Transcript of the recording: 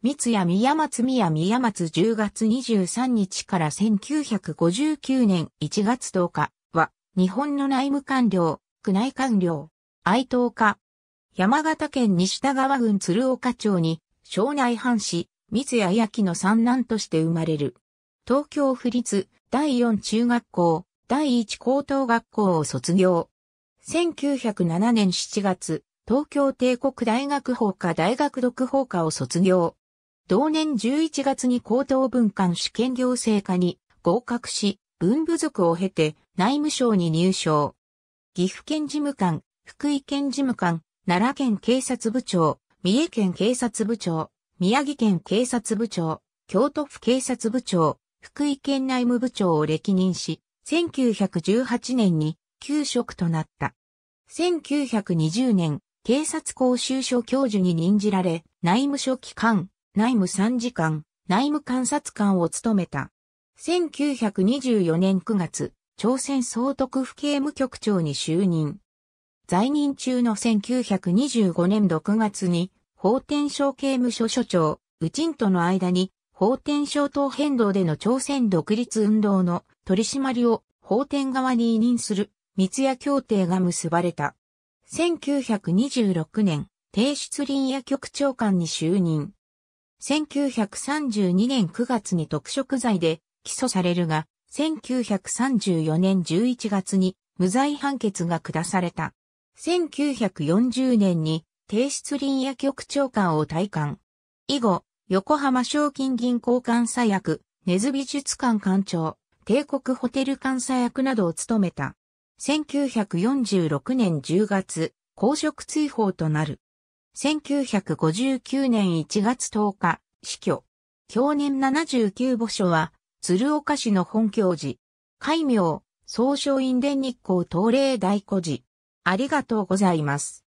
三谷宮松宮宮松10月23日から1959年1月10日は日本の内務官僚、区内官僚、愛党家。山形県西田川郡鶴岡町に庄内藩士、三谷焼の三男として生まれる。東京府立第4中学校、第1高等学校を卒業。1907年7月、東京帝国大学法科大学読法科を卒業。同年11月に高等文官試験行政課に合格し、文部族を経て内務省に入省。岐阜県事務官、福井県事務官、奈良県警察部長、三重県警察部長、宮城県警察部長、京都府警察部長、福井県内務部長を歴任し、1918年に休職となった。1920年、警察講習所教授に任じられ、内務所機関、内務参事官、内務監察官を務めた。1924年9月、朝鮮総督府刑務局長に就任。在任中の1925年6月に、法天省刑務所所長、ウチンとの間に、法天省等変動での朝鮮独立運動の取り締まりを法天側に委任する密約協定が結ばれた。1926年、提出林野局長官に就任。1932年9月に特色罪で起訴されるが、1934年11月に無罪判決が下された。1940年に提出林野局長官を退官。以後、横浜賞金銀行監査役、根津美術館館長、帝国ホテル監査役などを務めた。1946年10月、公職追放となる。1959年1月10日、死去。享年79墓所は、鶴岡市の本教寺。戒名、総書院伝日光東霊大古寺。ありがとうございます。